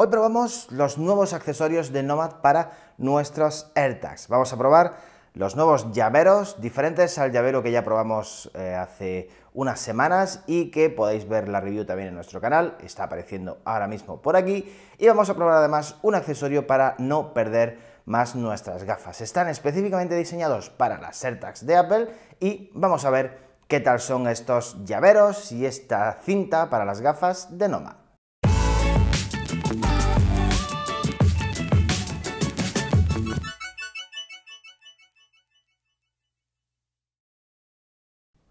Hoy probamos los nuevos accesorios de Nomad para nuestros AirTags. Vamos a probar los nuevos llaveros, diferentes al llavero que ya probamos eh, hace unas semanas y que podéis ver la review también en nuestro canal, está apareciendo ahora mismo por aquí. Y vamos a probar además un accesorio para no perder más nuestras gafas. Están específicamente diseñados para las AirTags de Apple y vamos a ver qué tal son estos llaveros y esta cinta para las gafas de Nomad.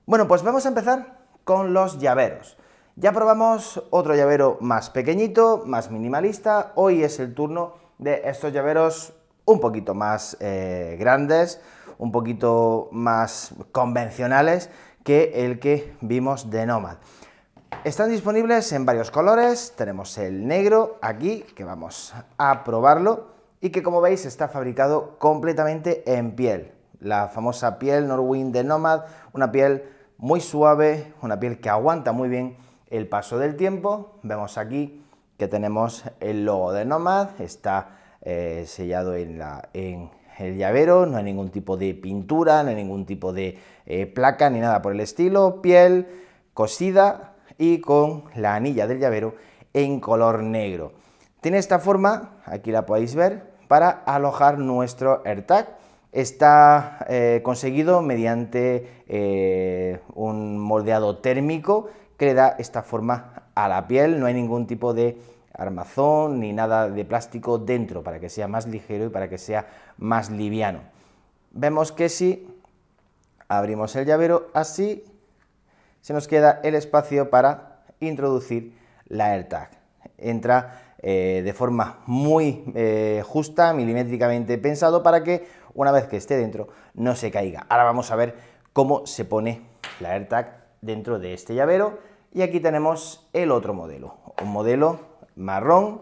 Bueno, pues vamos a empezar con los llaveros. Ya probamos otro llavero más pequeñito, más minimalista. Hoy es el turno de estos llaveros un poquito más eh, grandes, un poquito más convencionales que el que vimos de Nomad. Están disponibles en varios colores, tenemos el negro aquí, que vamos a probarlo, y que como veis está fabricado completamente en piel, la famosa piel Norwin de Nomad, una piel muy suave, una piel que aguanta muy bien el paso del tiempo. Vemos aquí que tenemos el logo de Nomad, está eh, sellado en, el llavero, no hay ningún tipo de pintura, no hay ningún tipo de eh, placa ni nada por el estilo, piel cosida y con la anilla del llavero en color negro. Tiene esta forma, aquí la podéis ver, para alojar nuestro AirTag está eh, conseguido mediante eh, un moldeado térmico que le da esta forma a la piel, no hay ningún tipo de armazón ni nada de plástico dentro para que sea más ligero y para que sea más liviano. Vemos que si abrimos el llavero así, se nos queda el espacio para introducir la AirTag. Entra eh, de forma muy eh, justa, milimétricamente pensado, para que una vez que esté dentro no se caiga. Ahora vamos a ver cómo se pone la AirTag dentro de este llavero. Y aquí tenemos el otro modelo, un modelo marrón,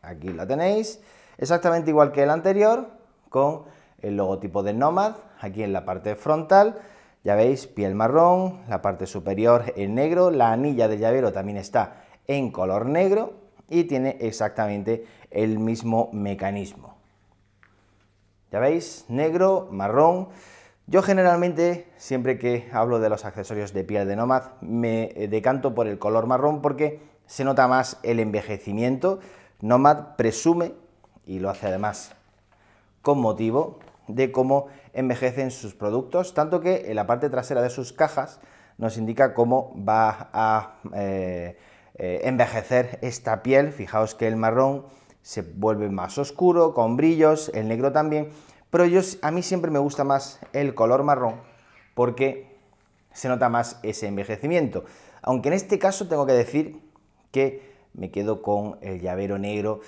aquí lo tenéis, exactamente igual que el anterior, con el logotipo de Nomad, aquí en la parte frontal, ya veis, piel marrón, la parte superior en negro, la anilla del llavero también está en color negro, y tiene exactamente el mismo mecanismo. Ya veis, negro, marrón. Yo generalmente, siempre que hablo de los accesorios de piel de Nomad, me decanto por el color marrón porque se nota más el envejecimiento. Nomad presume, y lo hace además con motivo, de cómo envejecen sus productos, tanto que en la parte trasera de sus cajas nos indica cómo va a eh, eh, envejecer esta piel. Fijaos que el marrón se vuelve más oscuro, con brillos, el negro también, pero a mí siempre me gusta más el color marrón porque se nota más ese envejecimiento. Aunque en este caso tengo que decir que me quedo con el llavero negro,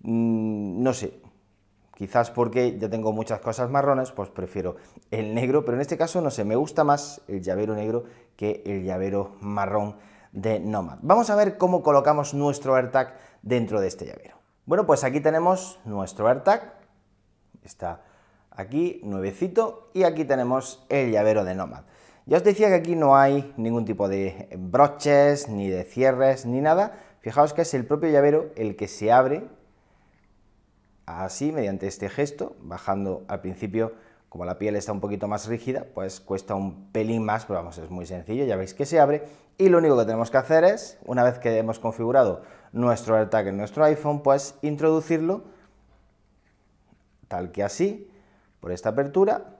mm, no sé, quizás porque ya tengo muchas cosas marrones, pues prefiero el negro, pero en este caso no sé, me gusta más el llavero negro que el llavero marrón de Nomad. Vamos a ver cómo colocamos nuestro AirTag dentro de este llavero. Bueno, pues aquí tenemos nuestro AirTag, está aquí nuevecito, y aquí tenemos el llavero de Nomad. Ya os decía que aquí no hay ningún tipo de broches, ni de cierres, ni nada. Fijaos que es el propio llavero el que se abre así mediante este gesto, bajando al principio como la piel está un poquito más rígida, pues cuesta un pelín más, pero vamos, es muy sencillo, ya veis que se abre. Y lo único que tenemos que hacer es, una vez que hemos configurado nuestro AirTag en nuestro iPhone, pues introducirlo tal que así, por esta apertura,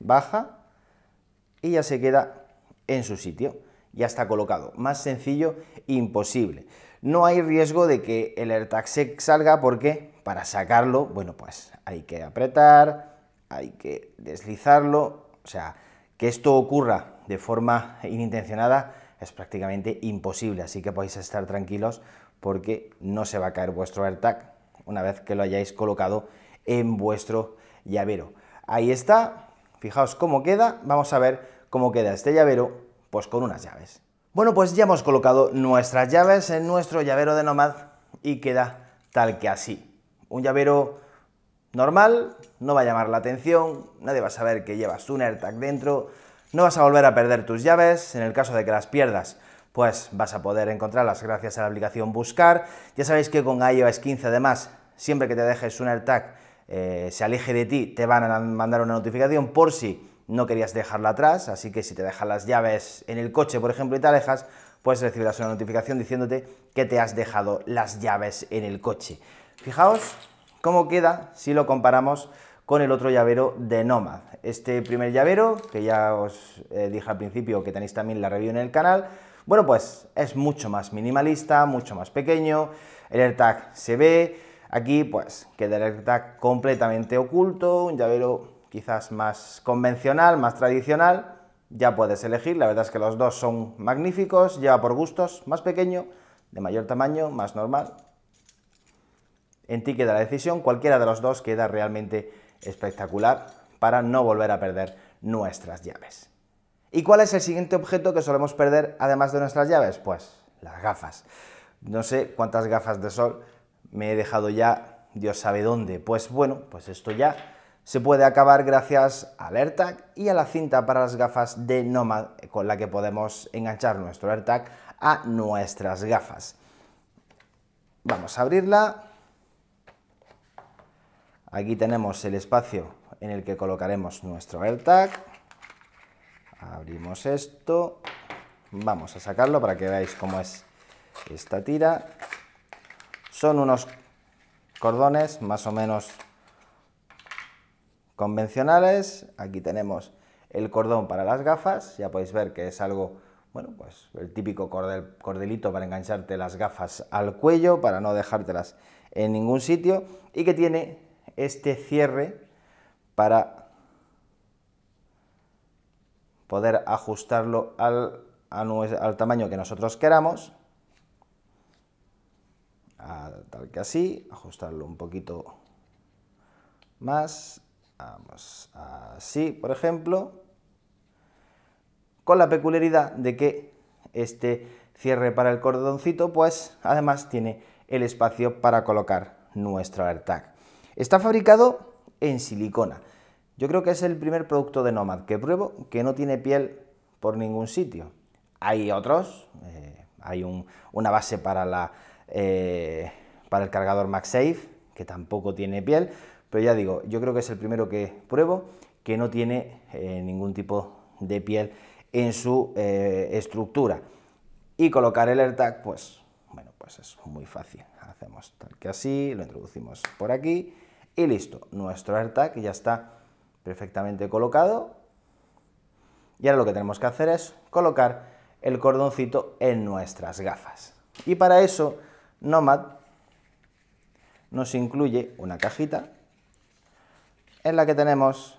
baja y ya se queda en su sitio. Ya está colocado. Más sencillo, imposible. No hay riesgo de que el AirTag se salga porque para sacarlo, bueno, pues hay que apretar, hay que deslizarlo, o sea, que esto ocurra de forma inintencionada es prácticamente imposible, así que podéis estar tranquilos porque no se va a caer vuestro AirTag una vez que lo hayáis colocado en vuestro llavero. Ahí está, fijaos cómo queda, vamos a ver cómo queda este llavero, pues con unas llaves. Bueno, pues ya hemos colocado nuestras llaves en nuestro llavero de Nomad y queda tal que así. Un llavero normal, no va a llamar la atención, nadie va a saber que llevas un AirTag dentro, no vas a volver a perder tus llaves, en el caso de que las pierdas, pues vas a poder encontrarlas gracias a la aplicación Buscar. Ya sabéis que con iOS 15 además, siempre que te dejes un AirTag eh, se aleje de ti, te van a mandar una notificación por si no querías dejarla atrás, así que si te dejas las llaves en el coche, por ejemplo, y te alejas, pues recibirás una notificación diciéndote que te has dejado las llaves en el coche. Fijaos ¿Cómo queda si lo comparamos con el otro llavero de Nomad? Este primer llavero, que ya os eh, dije al principio que tenéis también la review en el canal, bueno, pues es mucho más minimalista, mucho más pequeño, el AirTag se ve, aquí pues queda el AirTag completamente oculto, un llavero quizás más convencional, más tradicional, ya puedes elegir, la verdad es que los dos son magníficos, lleva por gustos, más pequeño, de mayor tamaño, más normal, en ti queda la decisión, cualquiera de los dos queda realmente espectacular para no volver a perder nuestras llaves. ¿Y cuál es el siguiente objeto que solemos perder además de nuestras llaves? Pues las gafas. No sé cuántas gafas de sol me he dejado ya, Dios sabe dónde. Pues bueno, pues esto ya se puede acabar gracias al AirTag y a la cinta para las gafas de Nomad con la que podemos enganchar nuestro AirTag a nuestras gafas. Vamos a abrirla. Aquí tenemos el espacio en el que colocaremos nuestro AirTag. Abrimos esto. Vamos a sacarlo para que veáis cómo es esta tira. Son unos cordones más o menos convencionales. Aquí tenemos el cordón para las gafas. Ya podéis ver que es algo, bueno, pues el típico cordelito para engancharte las gafas al cuello, para no dejártelas en ningún sitio. Y que tiene este cierre para poder ajustarlo al, tamaño que nosotros queramos. tal que así, ajustarlo un poquito más, vamos así, por ejemplo, con la peculiaridad de que este cierre para el cordoncito, pues además tiene el espacio para colocar nuestro AirTag. Está fabricado en silicona. Yo creo que es el primer producto de Nomad que pruebo que no tiene piel por ningún sitio. Hay otros, eh, hay una base eh, para, el cargador MagSafe que tampoco tiene piel, pero ya digo, yo creo que es el primero que pruebo que no tiene eh, ningún tipo de piel en su estructura. Y colocar el AirTag, pues, bueno, pues es muy fácil. Hacemos tal que así, lo introducimos por aquí y listo, nuestro AirTag ya está perfectamente colocado. Y ahora lo que tenemos que hacer es colocar el cordoncito en nuestras gafas. Y para eso, Nomad nos incluye una cajita en la que tenemos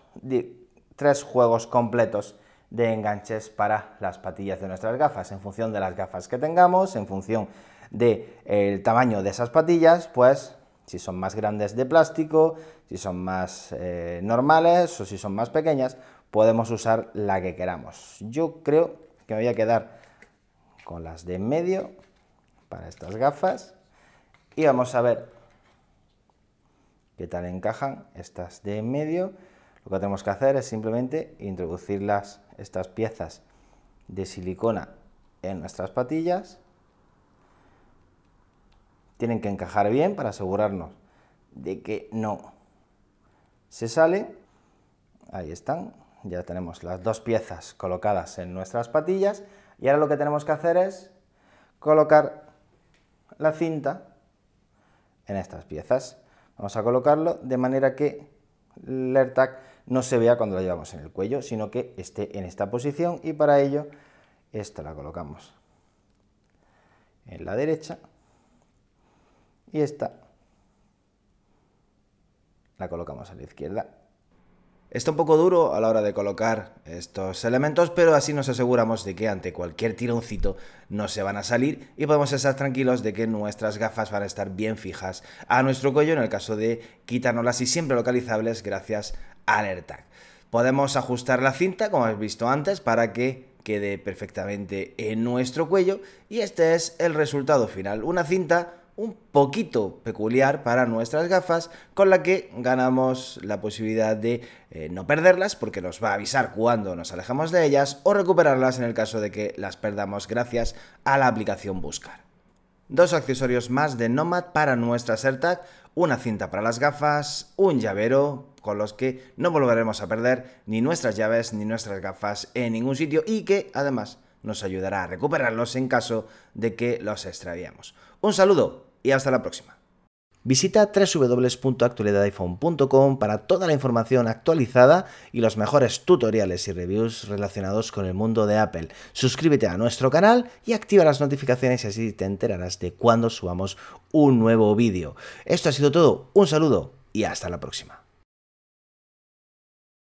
tres juegos completos de enganches para las patillas de nuestras gafas. En función de las gafas que tengamos, en función del tamaño de esas patillas, pues si son más grandes de plástico, si son más eh, normales o si son más pequeñas, podemos usar la que queramos. Yo creo que me voy a quedar con las de en medio para estas gafas y vamos a ver qué tal encajan estas de en medio. Lo que tenemos que hacer es simplemente introducir estas piezas de silicona en nuestras patillas tienen que encajar bien para asegurarnos de que no se sale. Ahí están, ya tenemos las dos piezas colocadas en nuestras patillas y ahora lo que tenemos que hacer es colocar la cinta en estas piezas. Vamos a colocarlo de manera que el AirTag no se vea cuando la llevamos en el cuello, sino que esté en esta posición y para ello esto la colocamos en la derecha y esta la colocamos a la izquierda. Está un poco duro a la hora de colocar estos elementos, pero así nos aseguramos de que ante cualquier tironcito no se van a salir y podemos estar tranquilos de que nuestras gafas van a estar bien fijas a nuestro cuello en el caso de quitárnoslas y siempre localizables gracias al AirTag. Podemos ajustar la cinta, como habéis visto antes, para que quede perfectamente en nuestro cuello y este es el resultado final, una cinta un poquito peculiar para nuestras gafas con la que ganamos la posibilidad de eh, no perderlas porque nos va a avisar cuando nos alejamos de ellas o recuperarlas en el caso de que las perdamos gracias a la aplicación Buscar. Dos accesorios más de Nomad para nuestra AirTag, una cinta para las gafas, un llavero con los que no volveremos a perder ni nuestras llaves ni nuestras gafas en ningún sitio y que además nos ayudará a recuperarlos en caso de que los extraviamos. Un saludo y hasta la próxima. Visita www.actualidadiphone.com para toda la información actualizada y los mejores tutoriales y reviews relacionados con el mundo de Apple. Suscríbete a nuestro canal y activa las notificaciones y así te enterarás de cuando subamos un nuevo vídeo. Esto ha sido todo, un saludo y hasta la próxima.